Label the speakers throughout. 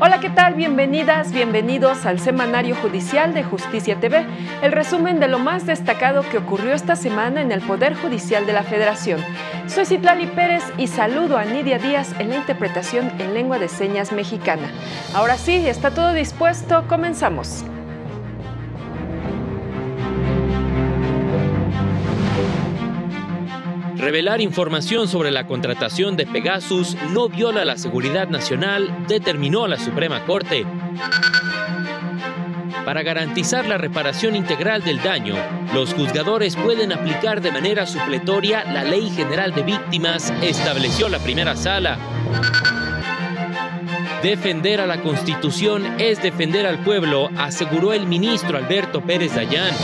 Speaker 1: Hola, ¿qué tal? Bienvenidas, bienvenidos al Semanario Judicial de Justicia TV, el resumen de lo más destacado que ocurrió esta semana en el Poder Judicial de la Federación. Soy Citlali Pérez y saludo a Nidia Díaz en la interpretación en lengua de señas mexicana. Ahora sí, está todo dispuesto, comenzamos.
Speaker 2: Revelar información sobre la contratación de Pegasus no viola la seguridad nacional, determinó la Suprema Corte. Para garantizar la reparación integral del daño, los juzgadores pueden aplicar de manera supletoria la Ley General de Víctimas, estableció la primera sala. Defender a la Constitución es defender al pueblo, aseguró el ministro Alberto Pérez Dayán.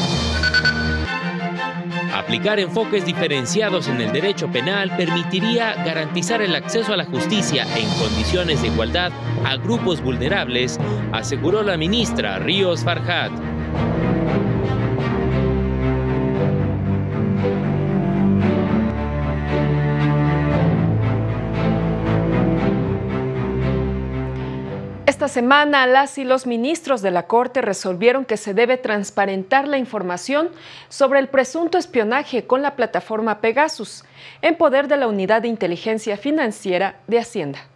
Speaker 2: Aplicar enfoques diferenciados en el derecho penal permitiría garantizar el acceso a la justicia en condiciones de igualdad a grupos vulnerables, aseguró la ministra Ríos Farhat.
Speaker 1: esta semana, las y los ministros de la Corte resolvieron que se debe transparentar la información sobre el presunto espionaje con la plataforma Pegasus, en poder de la Unidad de Inteligencia Financiera de Hacienda.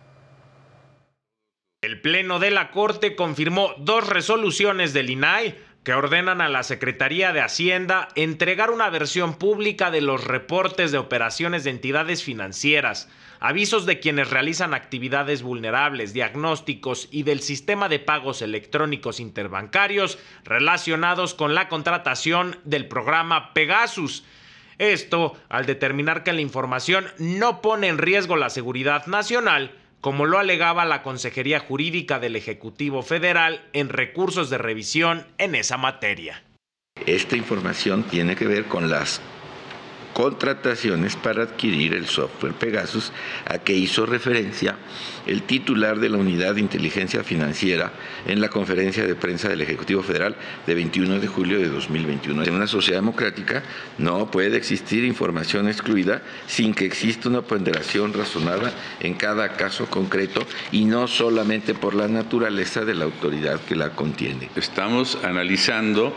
Speaker 3: El Pleno de la Corte confirmó dos resoluciones del INAI que ordenan a la Secretaría de Hacienda entregar una versión pública de los reportes de operaciones de entidades financieras, avisos de quienes realizan actividades vulnerables, diagnósticos y del sistema de pagos electrónicos interbancarios relacionados con la contratación del programa Pegasus. Esto al determinar que la información no pone en riesgo la seguridad nacional como lo alegaba la Consejería Jurídica del Ejecutivo Federal en recursos de revisión en esa materia.
Speaker 4: Esta información tiene que ver con las contrataciones para adquirir el software Pegasus a que hizo referencia el titular de la Unidad de Inteligencia Financiera en la conferencia de prensa del Ejecutivo Federal de 21 de julio de 2021. En una sociedad democrática no puede existir información excluida sin que exista una ponderación razonada en cada caso concreto y no solamente por la naturaleza de la autoridad que la contiene. Estamos analizando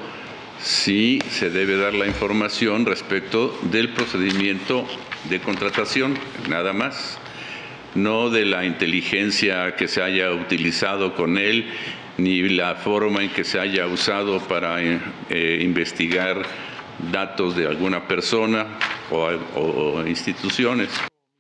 Speaker 4: sí se debe dar la información respecto del procedimiento de contratación, nada más, no de la inteligencia que se haya utilizado con él, ni la forma en que se haya usado para eh,
Speaker 3: eh, investigar datos de alguna persona o, instituciones.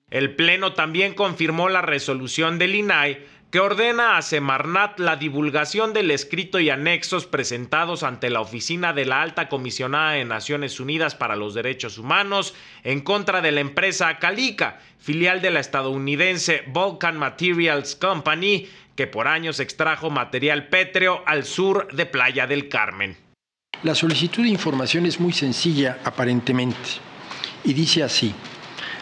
Speaker 3: El Pleno también confirmó la resolución del INAI que ordena a Semarnat la divulgación del escrito y anexos presentados ante la oficina de la alta comisionada de Naciones Unidas para los Derechos Humanos en contra de la empresa Calica, filial de la estadounidense Vulcan Materials Company, que por años extrajo material pétreo al sur de Playa del Carmen.
Speaker 4: La solicitud de información es muy sencilla aparentemente y dice así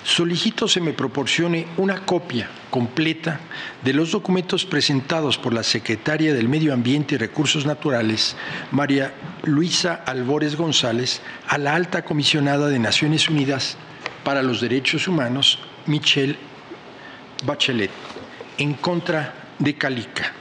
Speaker 4: solicito se me proporcione una copia completa de los documentos presentados por la Secretaria del Medio Ambiente y Recursos Naturales, María Luisa Albores González, a la alta comisionada de Naciones Unidas para los Derechos Humanos, Michelle Bachelet, en contra de Calica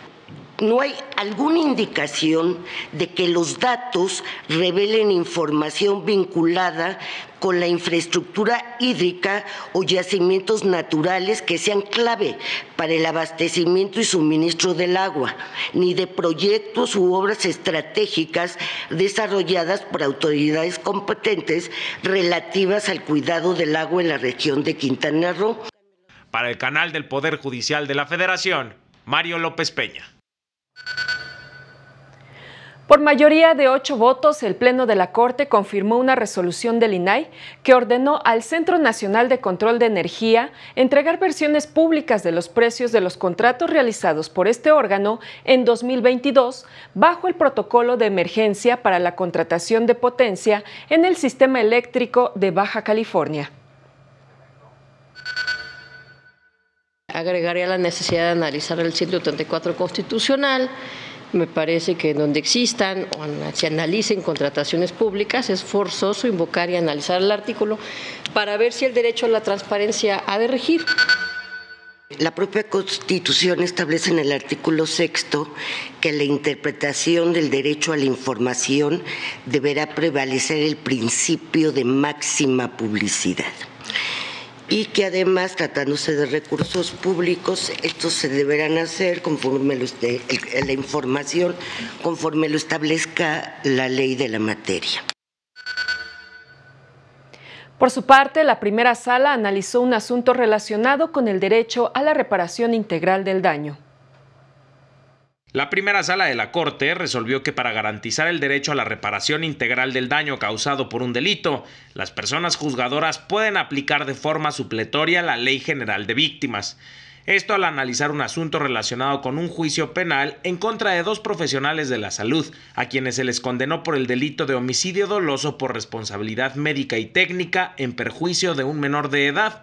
Speaker 5: no hay alguna indicación de que los datos revelen información vinculada con la infraestructura hídrica o yacimientos naturales que sean clave para el abastecimiento y suministro del agua, ni de proyectos u obras estratégicas desarrolladas por autoridades competentes relativas al cuidado del agua en la región de Quintana Roo.
Speaker 3: Para el canal del Poder Judicial de la Federación, Mario López Peña.
Speaker 1: Por mayoría de ocho votos, el Pleno de la Corte confirmó una resolución del INAI que ordenó al Centro Nacional de Control de Energía entregar versiones públicas de los precios de los contratos realizados por este órgano en 2022 bajo el protocolo de emergencia para la contratación de potencia en el sistema eléctrico de Baja California.
Speaker 6: Agregaría la necesidad de analizar el 84 constitucional me parece que donde existan o se analicen contrataciones públicas es forzoso invocar y analizar el artículo para ver si el derecho a la transparencia ha de regir.
Speaker 5: La propia Constitución establece en el artículo sexto que la interpretación del derecho a la información deberá prevalecer el principio de máxima publicidad y que además, tratándose de recursos públicos, estos se deberán hacer conforme lo la información, conforme lo establezca la ley de la materia. Por su parte, la primera sala
Speaker 1: analizó un asunto relacionado con el derecho a la reparación integral del daño.
Speaker 3: La primera sala de la Corte resolvió que para garantizar el derecho a la reparación integral del daño causado por un delito, las personas juzgadoras pueden aplicar de forma supletoria la Ley General de Víctimas. Esto al analizar un asunto relacionado con un juicio penal en contra de dos profesionales de la salud, a quienes se les condenó por el delito de homicidio doloso por responsabilidad médica y técnica en perjuicio de un menor de edad.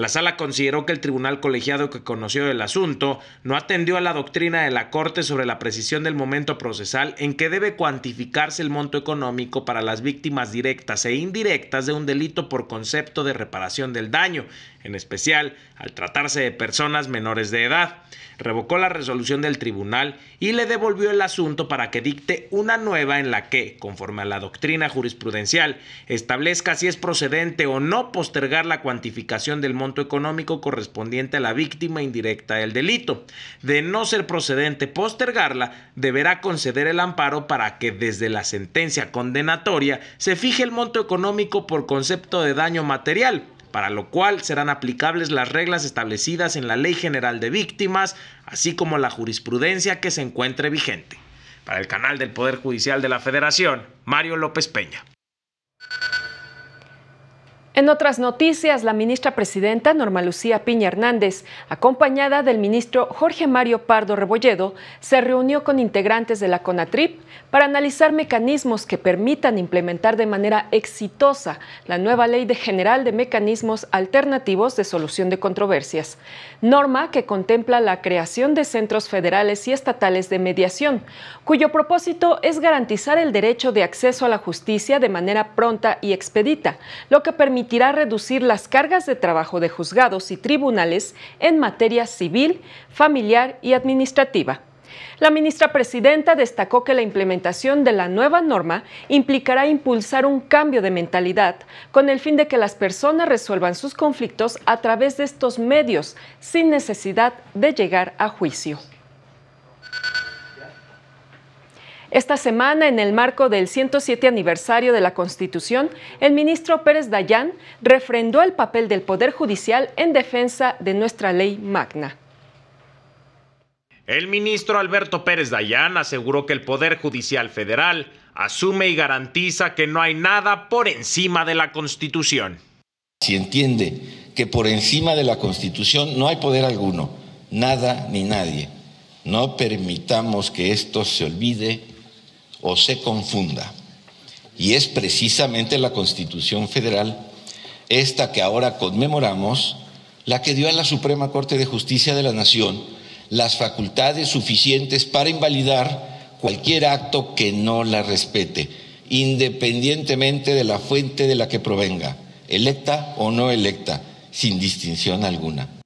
Speaker 3: La sala consideró que el tribunal colegiado que conoció el asunto no atendió a la doctrina de la Corte sobre la precisión del momento procesal en que debe cuantificarse el monto económico para las víctimas directas e indirectas de un delito por concepto de reparación del daño, en especial al tratarse de personas menores de edad revocó la resolución del tribunal y le devolvió el asunto para que dicte una nueva en la que, conforme a la doctrina jurisprudencial, establezca si es procedente o no postergar la cuantificación del monto económico correspondiente a la víctima indirecta del delito. De no ser procedente postergarla, deberá conceder el amparo para que desde la sentencia condenatoria se fije el monto económico por concepto de daño material para lo cual serán aplicables las reglas establecidas en la Ley General de Víctimas, así como la jurisprudencia que se encuentre vigente. Para el canal del Poder Judicial de la Federación, Mario López Peña.
Speaker 1: En otras noticias, la ministra presidenta Norma Lucía Piña Hernández, acompañada del ministro Jorge Mario Pardo Rebolledo, se reunió con integrantes de la CONATRIP para analizar mecanismos que permitan implementar de manera exitosa la nueva Ley de General de Mecanismos Alternativos de Solución de Controversias, norma que contempla la creación de centros federales y estatales de mediación, cuyo propósito es garantizar el derecho de acceso a la justicia de manera pronta y expedita, lo que permite permitirá reducir las cargas de trabajo de juzgados y tribunales en materia civil, familiar y administrativa. La ministra presidenta destacó que la implementación de la nueva norma implicará impulsar un cambio de mentalidad con el fin de que las personas resuelvan sus conflictos a través de estos medios sin necesidad de llegar a juicio. Esta semana, en el marco del 107 aniversario de la Constitución, el ministro Pérez Dayán refrendó el papel del Poder Judicial en defensa de nuestra ley magna.
Speaker 3: El ministro Alberto Pérez Dayán aseguró que el Poder Judicial Federal asume y garantiza que no hay nada por encima de la Constitución.
Speaker 4: Si entiende que por encima de la Constitución no hay poder alguno, nada ni nadie, no permitamos que esto se olvide o se confunda. Y es precisamente la Constitución Federal, esta que ahora conmemoramos, la que dio a la Suprema Corte de Justicia de la Nación las facultades suficientes para invalidar cualquier acto que no la respete, independientemente de la fuente de la que provenga, electa o no electa, sin distinción alguna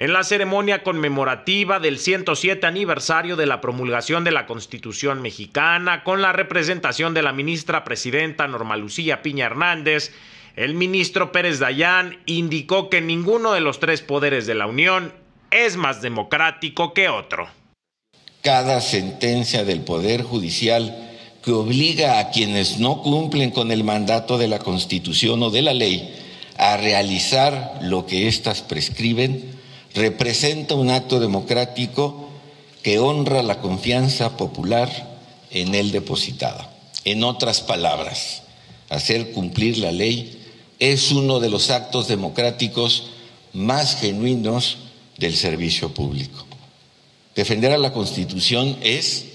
Speaker 3: en la ceremonia conmemorativa del 107 aniversario de la promulgación de la Constitución mexicana, con la representación de la ministra presidenta Norma Lucía Piña Hernández, el ministro Pérez Dayán indicó que ninguno de los tres poderes de la Unión es más democrático que otro.
Speaker 4: Cada sentencia del Poder Judicial que obliga a quienes no cumplen con el mandato de la Constitución o de la ley a realizar lo que éstas prescriben representa un acto democrático que honra la confianza popular en él depositada. En otras palabras, hacer cumplir la ley es uno de los actos democráticos más genuinos del servicio público. Defender a la Constitución es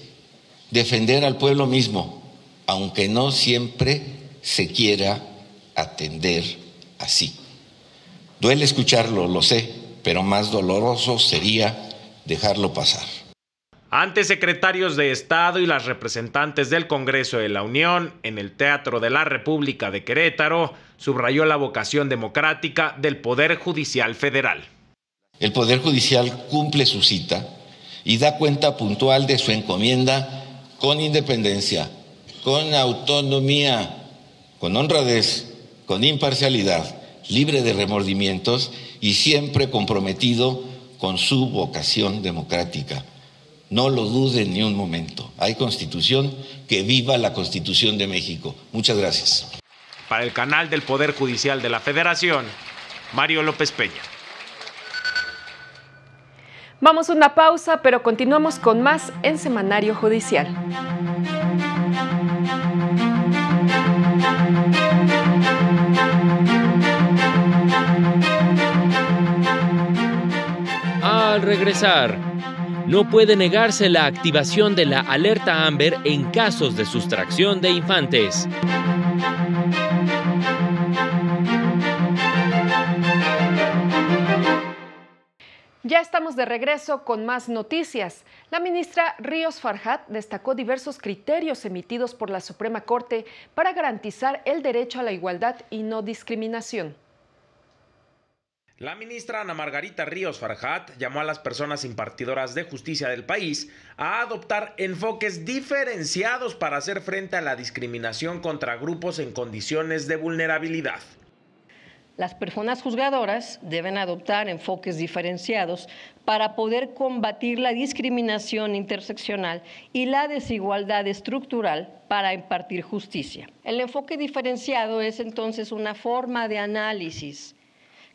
Speaker 4: defender al pueblo mismo, aunque no siempre se quiera atender así. Duele escucharlo, lo sé, pero más doloroso sería dejarlo pasar.
Speaker 3: Ante secretarios de Estado y las representantes del Congreso de la Unión, en el Teatro de la República de Querétaro, subrayó la vocación democrática del Poder Judicial Federal.
Speaker 4: El Poder Judicial cumple su cita y da cuenta puntual de su encomienda con independencia, con autonomía, con honradez, con imparcialidad, libre de remordimientos y siempre comprometido con su vocación democrática. No lo dude ni un momento. Hay constitución, que viva la constitución de México.
Speaker 3: Muchas gracias. Para el canal del Poder Judicial de la Federación, Mario López
Speaker 7: Peña.
Speaker 1: Vamos a una pausa, pero continuamos con más en Semanario Judicial.
Speaker 2: regresar. No puede negarse la activación de la alerta Amber en casos de sustracción de infantes.
Speaker 1: Ya estamos de regreso con más noticias. La ministra Ríos Farhat destacó diversos criterios emitidos por la Suprema Corte para garantizar el derecho a la igualdad y no discriminación.
Speaker 3: La ministra Ana Margarita Ríos Farhat llamó a las personas impartidoras de justicia del país a adoptar enfoques diferenciados para hacer frente a la discriminación contra grupos en condiciones de vulnerabilidad.
Speaker 6: Las personas juzgadoras deben adoptar enfoques diferenciados para poder combatir la discriminación interseccional y la desigualdad estructural para impartir justicia. El enfoque diferenciado es entonces una forma de análisis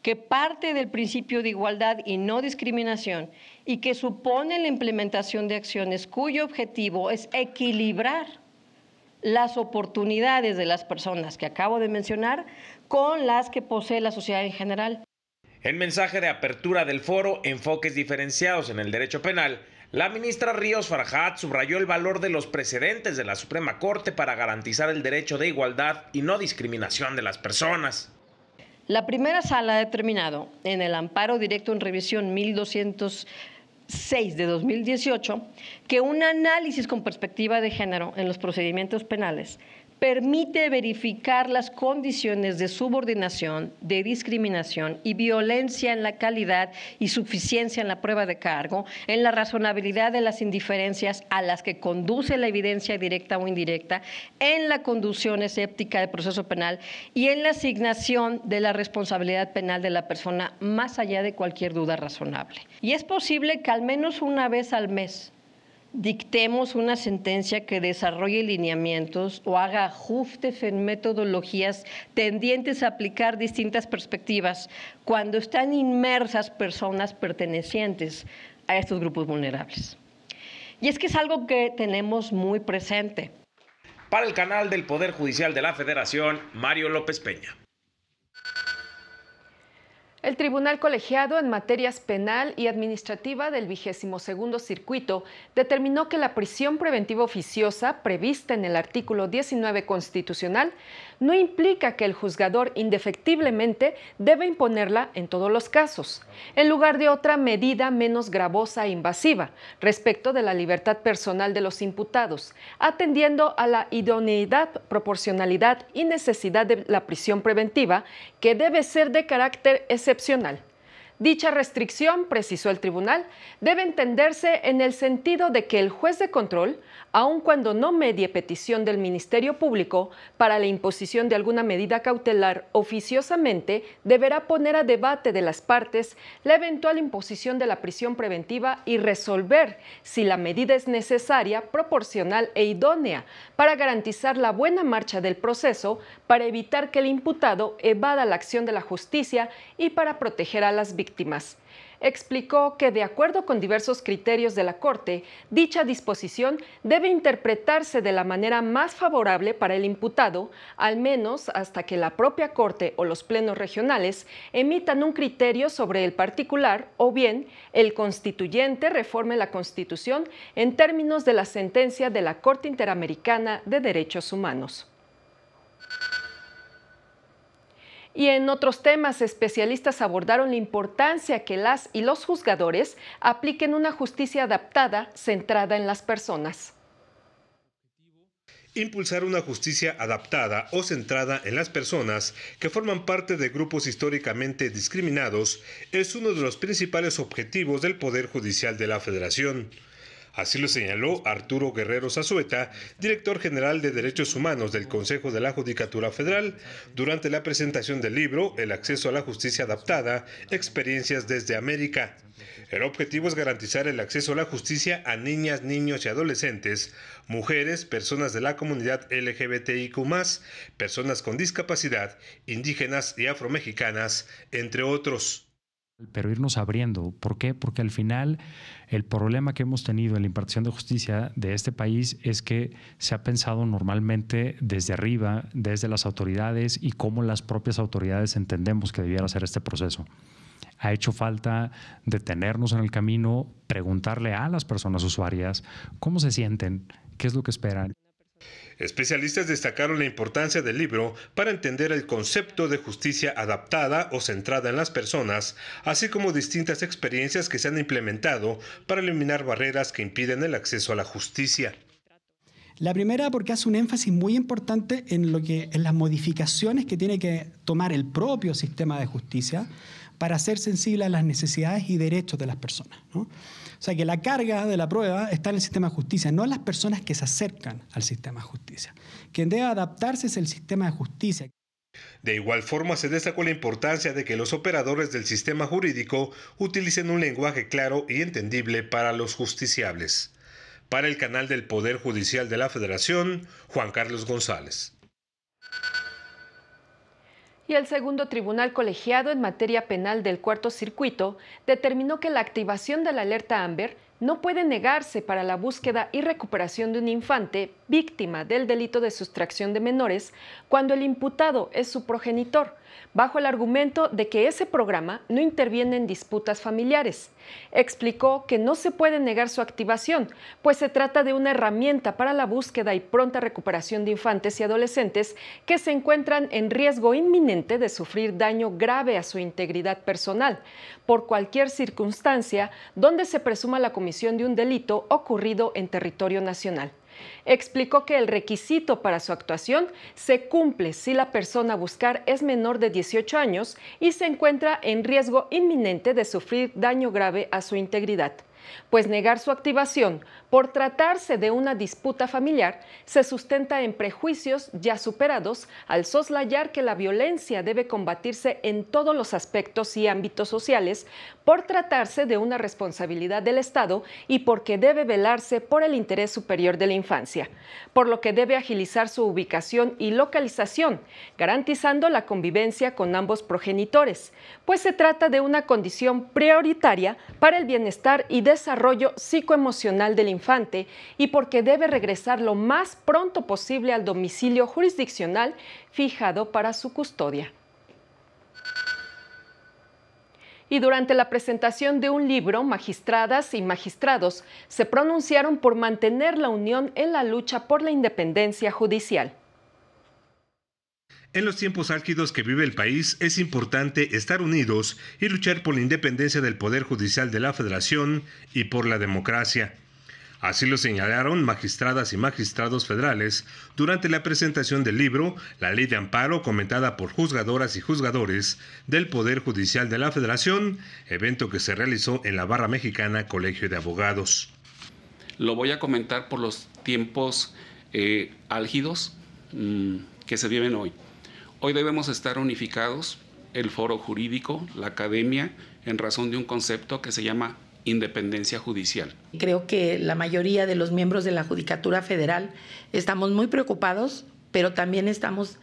Speaker 6: que parte del principio de igualdad y no discriminación y que supone la implementación de acciones cuyo objetivo es equilibrar las oportunidades de las personas que acabo de mencionar con las que posee la sociedad en general.
Speaker 3: En mensaje de apertura del foro Enfoques diferenciados en el derecho penal, la ministra Ríos farhat subrayó el valor de los precedentes de la Suprema Corte para garantizar el derecho de igualdad y no discriminación de las personas.
Speaker 6: La primera sala ha determinado en el amparo directo en revisión 1206 de 2018 que un análisis con perspectiva de género en los procedimientos penales permite verificar las condiciones de subordinación, de discriminación y violencia en la calidad y suficiencia en la prueba de cargo, en la razonabilidad de las indiferencias a las que conduce la evidencia directa o indirecta, en la conducción escéptica del proceso penal y en la asignación de la responsabilidad penal de la persona más allá de cualquier duda razonable. Y es posible que al menos una vez al mes dictemos una sentencia que desarrolle lineamientos o haga ajustes en metodologías tendientes a aplicar distintas perspectivas cuando están inmersas personas pertenecientes a estos grupos vulnerables. Y es que es algo que tenemos muy presente.
Speaker 3: Para el canal del Poder Judicial de la Federación, Mario López Peña.
Speaker 1: El Tribunal Colegiado en Materias Penal y Administrativa del segundo Circuito determinó que la prisión preventiva oficiosa prevista en el artículo 19 constitucional no implica que el juzgador indefectiblemente debe imponerla en todos los casos, en lugar de otra medida menos gravosa e invasiva respecto de la libertad personal de los imputados, atendiendo a la idoneidad, proporcionalidad y necesidad de la prisión preventiva que debe ser de carácter excepcional. Dicha restricción, precisó el tribunal, debe entenderse en el sentido de que el juez de control, aun cuando no medie petición del Ministerio Público para la imposición de alguna medida cautelar oficiosamente, deberá poner a debate de las partes la eventual imposición de la prisión preventiva y resolver si la medida es necesaria, proporcional e idónea para garantizar la buena marcha del proceso, para evitar que el imputado evada la acción de la justicia y para proteger a las víctimas Explicó que, de acuerdo con diversos criterios de la Corte, dicha disposición debe interpretarse de la manera más favorable para el imputado, al menos hasta que la propia Corte o los plenos regionales emitan un criterio sobre el particular o bien el constituyente reforme la Constitución en términos de la sentencia de la Corte Interamericana de Derechos Humanos. Y en otros temas, especialistas abordaron la importancia que las y los juzgadores apliquen una justicia adaptada, centrada en las personas.
Speaker 7: Impulsar una justicia adaptada o centrada en las personas que forman parte de grupos históricamente discriminados es uno de los principales objetivos del Poder Judicial de la Federación. Así lo señaló Arturo Guerrero Zazueta, director general de Derechos Humanos del Consejo de la Judicatura Federal, durante la presentación del libro El acceso a la justicia adaptada, experiencias desde América. El objetivo es garantizar el acceso a la justicia a niñas, niños y adolescentes, mujeres, personas de la comunidad LGBTIQ, personas con discapacidad, indígenas y afromexicanas, entre otros
Speaker 3: pero irnos abriendo. ¿Por qué? Porque al final el problema que hemos tenido en la impartición de justicia de este país es que se ha pensado normalmente desde arriba, desde las autoridades y cómo las propias autoridades entendemos que debiera ser este proceso. Ha hecho falta detenernos en el camino, preguntarle a las personas usuarias cómo se sienten, qué es lo que esperan.
Speaker 7: Especialistas destacaron la importancia del libro para entender el concepto de justicia adaptada o centrada en las personas, así como distintas experiencias que se han implementado para eliminar barreras que impiden el acceso a la justicia.
Speaker 2: La primera porque hace un énfasis muy importante en, lo que, en las modificaciones que tiene que tomar el propio sistema de justicia para ser sensible a las necesidades y derechos de las personas. O sea que la carga de la prueba está en el sistema de justicia, no en las personas que se acercan al sistema de justicia. Quien debe adaptarse es el sistema de justicia.
Speaker 7: De igual forma, se destacó la importancia de que los operadores del sistema jurídico utilicen un lenguaje claro y entendible para los justiciables. Para el canal del Poder Judicial de la Federación, Juan Carlos González.
Speaker 1: Y el segundo tribunal colegiado en materia penal del cuarto circuito determinó que la activación de la alerta AMBER no puede negarse para la búsqueda y recuperación de un infante víctima del delito de sustracción de menores cuando el imputado es su progenitor, bajo el argumento de que ese programa no interviene en disputas familiares. Explicó que no se puede negar su activación, pues se trata de una herramienta para la búsqueda y pronta recuperación de infantes y adolescentes que se encuentran en riesgo inminente de sufrir daño grave a su integridad personal, por cualquier circunstancia donde se presuma la comisión de un delito ocurrido en territorio nacional. Explicó que el requisito para su actuación se cumple si la persona a buscar es menor de 18 años y se encuentra en riesgo inminente de sufrir daño grave a su integridad pues negar su activación por tratarse de una disputa familiar se sustenta en prejuicios ya superados al soslayar que la violencia debe combatirse en todos los aspectos y ámbitos sociales por tratarse de una responsabilidad del Estado y porque debe velarse por el interés superior de la infancia, por lo que debe agilizar su ubicación y localización, garantizando la convivencia con ambos progenitores, pues se trata de una condición prioritaria para el bienestar y desarrollo psicoemocional del infante y porque debe regresar lo más pronto posible al domicilio jurisdiccional fijado para su custodia. y durante la presentación de un libro, magistradas y magistrados se pronunciaron por mantener la unión en la lucha por la independencia judicial.
Speaker 7: En los tiempos álgidos que vive el país es importante estar unidos y luchar por la independencia del Poder Judicial de la Federación y por la democracia. Así lo señalaron magistradas y magistrados federales durante la presentación del libro La Ley de Amparo comentada por juzgadoras y juzgadores del Poder Judicial de la Federación, evento que se realizó en la Barra Mexicana Colegio de Abogados. Lo voy a comentar por los tiempos eh, álgidos mm, que se viven hoy. Hoy debemos estar unificados, el foro jurídico, la academia, en razón de un concepto que se llama independencia judicial.
Speaker 4: Creo que la mayoría de los miembros de la Judicatura Federal estamos muy preocupados, pero también estamos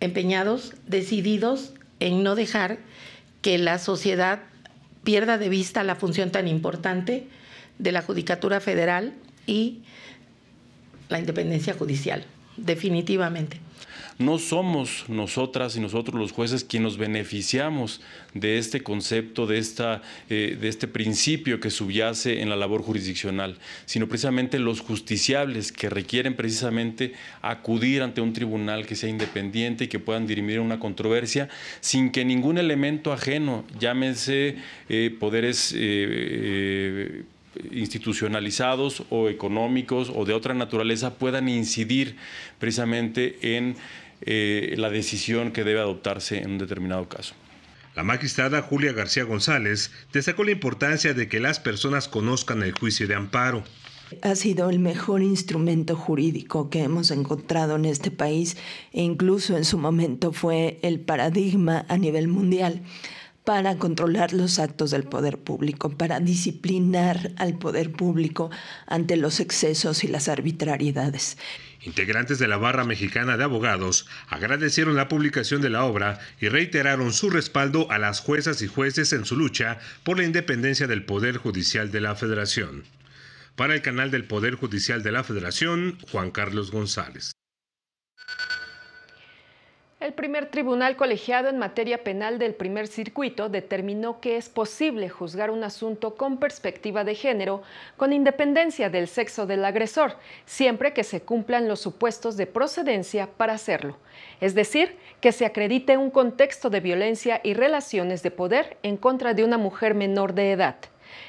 Speaker 4: empeñados, decididos en no dejar que la sociedad pierda de vista la función tan importante de la Judicatura Federal y la independencia judicial, definitivamente.
Speaker 3: No somos nosotras y nosotros los jueces quienes nos beneficiamos de este concepto, de, esta, eh, de este principio que subyace en la labor jurisdiccional, sino precisamente los justiciables que requieren precisamente acudir ante un tribunal que sea independiente y que puedan dirimir una controversia sin que ningún elemento ajeno, llámese eh, poderes eh, institucionalizados o económicos o de otra naturaleza puedan incidir precisamente en
Speaker 7: eh, la decisión que debe adoptarse en un determinado caso. La magistrada Julia García González destacó la importancia de que las personas conozcan el juicio de amparo.
Speaker 1: Ha sido el mejor instrumento jurídico que hemos encontrado en este país e incluso en su momento fue el paradigma a nivel mundial para controlar los actos del poder público, para disciplinar al poder público ante los
Speaker 5: excesos y las arbitrariedades.
Speaker 7: Integrantes de la Barra Mexicana de Abogados agradecieron la publicación de la obra y reiteraron su respaldo a las juezas y jueces en su lucha por la independencia del Poder Judicial de la Federación. Para el canal del Poder Judicial de la Federación, Juan Carlos González.
Speaker 1: El primer tribunal colegiado en materia penal del primer circuito determinó que es posible juzgar un asunto con perspectiva de género con independencia del sexo del agresor, siempre que se cumplan los supuestos de procedencia para hacerlo, es decir, que se acredite un contexto de violencia y relaciones de poder en contra de una mujer menor de edad.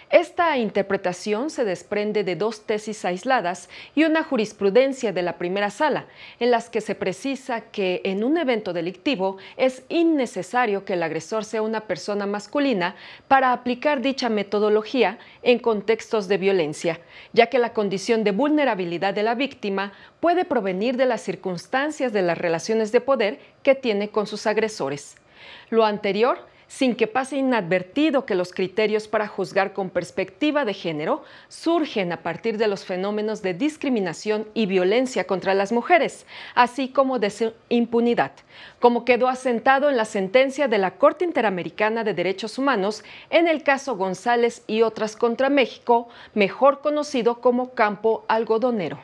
Speaker 1: Esta interpretación se desprende de dos tesis aisladas y una jurisprudencia de la primera sala, en las que se precisa que en un evento delictivo es innecesario que el agresor sea una persona masculina para aplicar dicha metodología en contextos de violencia, ya que la condición de vulnerabilidad de la víctima puede provenir de las circunstancias de las relaciones de poder que tiene con sus agresores. Lo anterior sin que pase inadvertido que los criterios para juzgar con perspectiva de género surgen a partir de los fenómenos de discriminación y violencia contra las mujeres, así como de su impunidad, como quedó asentado en la sentencia de la Corte Interamericana de Derechos Humanos en el caso González y otras contra México, mejor conocido como Campo Algodonero.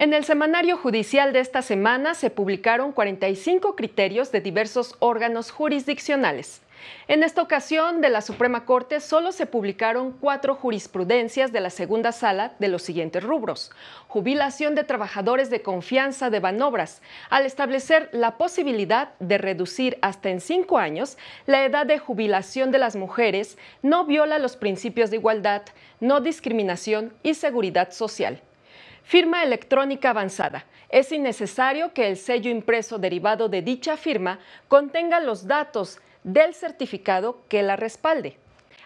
Speaker 1: En el semanario judicial de esta semana se publicaron 45 criterios de diversos órganos jurisdiccionales. En esta ocasión de la Suprema Corte solo se publicaron cuatro jurisprudencias de la segunda sala de los siguientes rubros. Jubilación de trabajadores de confianza de Banobras, al establecer la posibilidad de reducir hasta en cinco años la edad de jubilación de las mujeres, no viola los principios de igualdad, no discriminación y seguridad social. Firma electrónica avanzada. Es innecesario que el sello impreso derivado de dicha firma contenga los datos del certificado que la respalde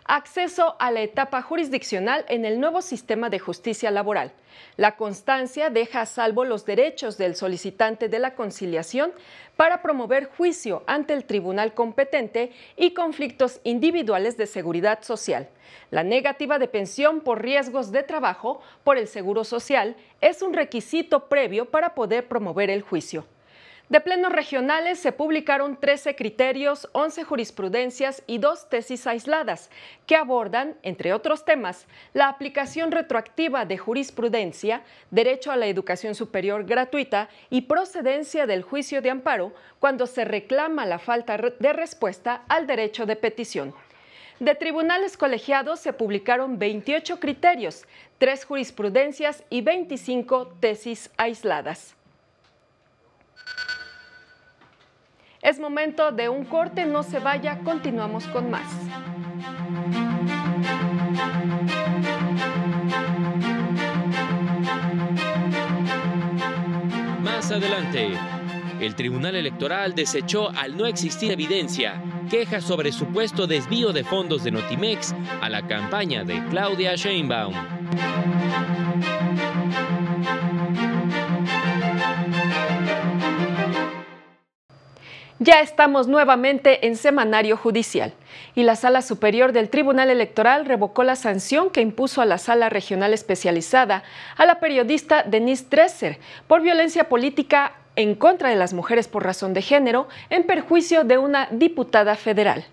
Speaker 1: acceso a la etapa jurisdiccional en el nuevo sistema de justicia laboral. La constancia deja a salvo los derechos del solicitante de la conciliación para promover juicio ante el tribunal competente y conflictos individuales de seguridad social. La negativa de pensión por riesgos de trabajo por el Seguro Social es un requisito previo para poder promover el juicio. De plenos regionales se publicaron 13 criterios, 11 jurisprudencias y dos tesis aisladas que abordan, entre otros temas, la aplicación retroactiva de jurisprudencia, derecho a la educación superior gratuita y procedencia del juicio de amparo cuando se reclama la falta de respuesta al derecho de petición. De tribunales colegiados se publicaron 28 criterios, 3 jurisprudencias y 25 tesis aisladas. Es momento de un corte, no se vaya, continuamos con más.
Speaker 2: Más adelante, el Tribunal Electoral desechó al no existir evidencia quejas sobre supuesto desvío de fondos de Notimex a la campaña de Claudia Sheinbaum.
Speaker 1: Ya estamos nuevamente en semanario judicial y la Sala Superior del Tribunal Electoral revocó la sanción que impuso a la Sala Regional Especializada a la periodista Denise Dresser por violencia política en contra de las mujeres por razón de género en perjuicio de una diputada federal.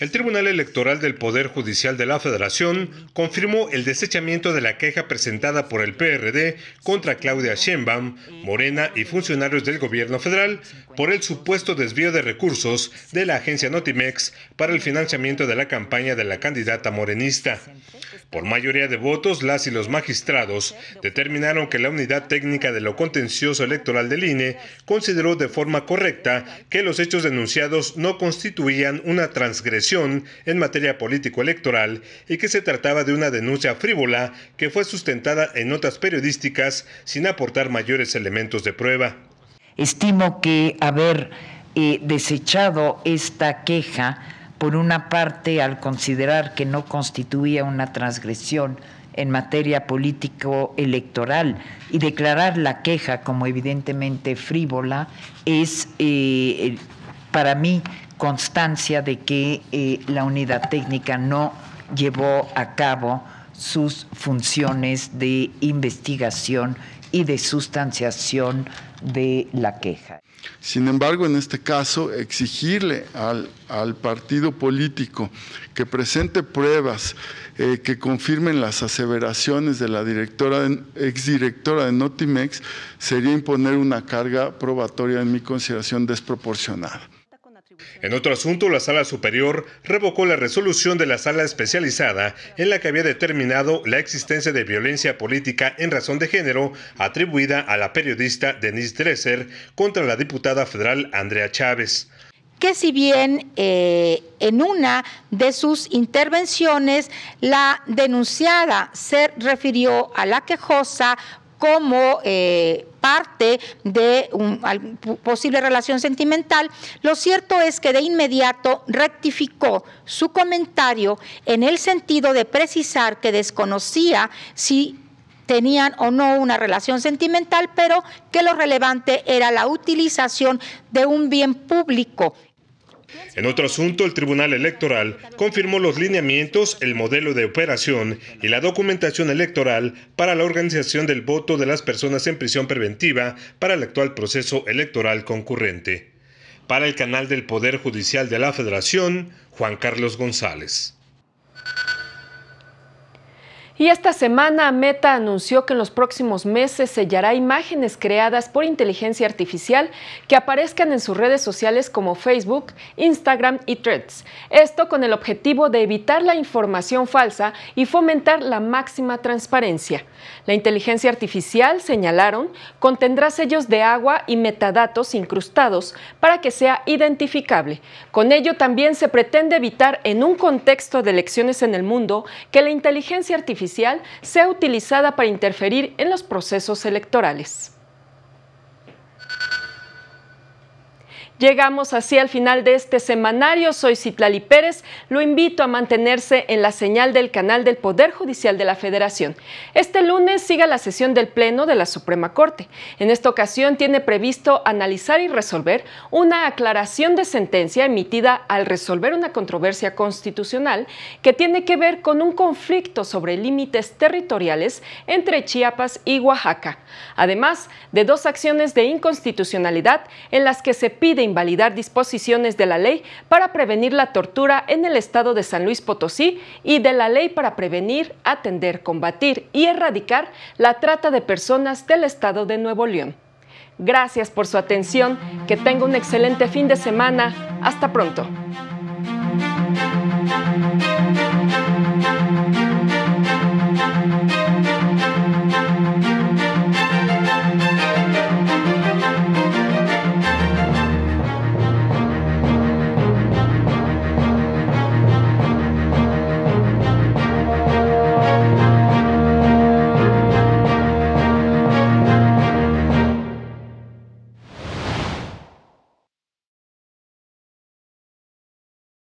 Speaker 7: El Tribunal Electoral del Poder Judicial de la Federación confirmó el desechamiento de la queja presentada por el PRD contra Claudia Sheinbaum, Morena y funcionarios del gobierno federal por el supuesto desvío de recursos de la agencia Notimex para el financiamiento de la campaña de la candidata morenista. Por mayoría de votos, las y los magistrados determinaron que la unidad técnica de lo contencioso electoral del INE consideró de forma correcta que los hechos denunciados no constituían una transgresión en materia político-electoral y que se trataba de una denuncia frívola que fue sustentada en notas periodísticas sin aportar mayores elementos de prueba.
Speaker 5: Estimo que haber eh, desechado esta queja, por una parte, al considerar que no constituía una transgresión en materia político-electoral y declarar la queja como evidentemente frívola es eh, para mí constancia de que eh, la unidad técnica no llevó a cabo sus funciones de investigación y de sustanciación de la queja.
Speaker 4: Sin embargo, en este caso, exigirle al, partido político que presente pruebas eh, que confirmen las aseveraciones de la directora exdirectora de Notimex sería imponer una carga probatoria, en mi consideración, desproporcionada.
Speaker 7: En otro asunto, la Sala Superior revocó la resolución de la Sala Especializada en la que había determinado la existencia de violencia política en razón de género atribuida a la periodista Denise Dresser contra la diputada federal Andrea Chávez
Speaker 5: que si bien eh, en una de sus intervenciones la
Speaker 1: denunciada se refirió a la quejosa como eh,
Speaker 5: parte de una posible relación sentimental, lo cierto es que de inmediato rectificó su comentario en el sentido de precisar
Speaker 1: que desconocía si tenían o no una relación sentimental, pero
Speaker 5: que lo relevante era la utilización de un bien público
Speaker 7: en otro asunto, el Tribunal Electoral confirmó los lineamientos, el modelo de operación y la documentación electoral para la organización del voto de las personas en prisión preventiva para el actual proceso electoral concurrente. Para el canal del Poder Judicial de la Federación, Juan Carlos González.
Speaker 1: Y esta semana Meta anunció que en los próximos meses sellará imágenes creadas por inteligencia artificial que aparezcan en sus redes sociales como Facebook, Instagram y Threads. Esto con el objetivo de evitar la información falsa y fomentar la máxima transparencia. La inteligencia artificial, señalaron, contendrá sellos de agua y metadatos incrustados para que sea identificable. Con ello también se pretende evitar en un contexto de elecciones en el mundo que la inteligencia artificial sea utilizada para interferir en los procesos electorales. Llegamos así al final de este semanario. Soy Citlali Pérez. Lo invito a mantenerse en la señal del canal del Poder Judicial de la Federación. Este lunes siga la sesión del Pleno de la Suprema Corte. En esta ocasión tiene previsto analizar y resolver una aclaración de sentencia emitida al resolver una controversia constitucional que tiene que ver con un conflicto sobre límites territoriales entre Chiapas y Oaxaca, además de dos acciones de inconstitucionalidad en las que se pide invalidar disposiciones de la Ley para prevenir la tortura en el estado de San Luis Potosí y de la Ley para prevenir, atender, combatir y erradicar la trata de personas del estado de Nuevo León. Gracias por su atención, que tenga un excelente fin de semana, hasta pronto.